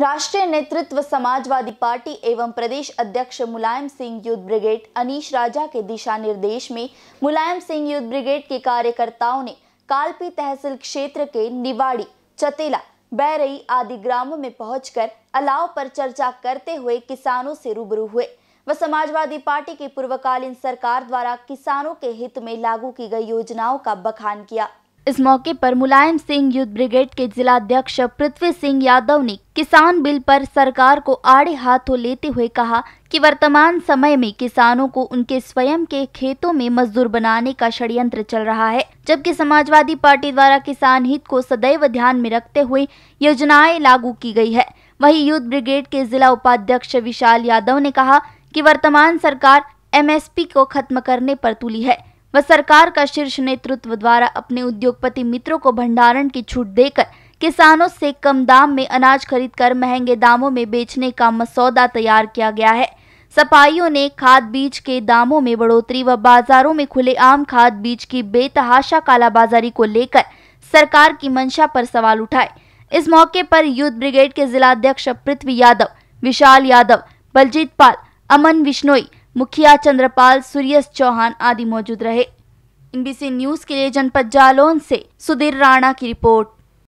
राष्ट्रीय नेतृत्व समाजवादी पार्टी एवं प्रदेश अध्यक्ष मुलायम सिंह युद्ध ब्रिगेड अनीश राजा के दिशा निर्देश में मुलायम सिंह युद्ध ब्रिगेड के कार्यकर्ताओं ने कालपी तहसील क्षेत्र के निवाड़ी चतेला बैरई आदि ग्रामों में पहुंचकर अलाव पर चर्चा करते हुए किसानों से रूबरू हुए व समाजवादी पार्टी की पूर्वकालीन सरकार द्वारा किसानों के हित में लागू की गई योजनाओं का बखान किया इस मौके पर मुलायम सिंह यूथ ब्रिगेड के जिलाध्यक्ष पृथ्वी सिंह यादव ने किसान बिल पर सरकार को आड़े हाथों लेते हुए कहा कि वर्तमान समय में किसानों को उनके स्वयं के खेतों में मजदूर बनाने का षड्यंत्र चल रहा है जबकि समाजवादी पार्टी द्वारा किसान हित को सदैव ध्यान में रखते हुए योजनाएं लागू की गई है वही यूथ ब्रिगेड के जिला उपाध्यक्ष विशाल यादव ने कहा कि वर्तमान सरकार एमएसपी को खत्म करने पर तुली है व सरकार का शीर्ष नेतृत्व द्वारा अपने उद्योगपति मित्रों को भंडारण की छूट देकर किसानों से कम दाम में अनाज खरीद कर महंगे दामों में बेचने का मसौदा तैयार किया गया है सपाइयों ने खाद बीज के दामों में बढ़ोतरी व बाजारों में खुले आम खाद बीज की बेतहाशा कालाबाजारी को लेकर सरकार की मंशा पर सवाल उठाए इस मौके पर यूथ ब्रिगेड के जिलाध्यक्ष पृथ्वी यादव विशाल यादव बलजीत पाल अमन विश्नोई मुखिया चंद्रपाल सूर्यस चौहान आदि मौजूद रहे एनबीसी न्यूज के लिए जनपद जालौन से सुधीर राणा की रिपोर्ट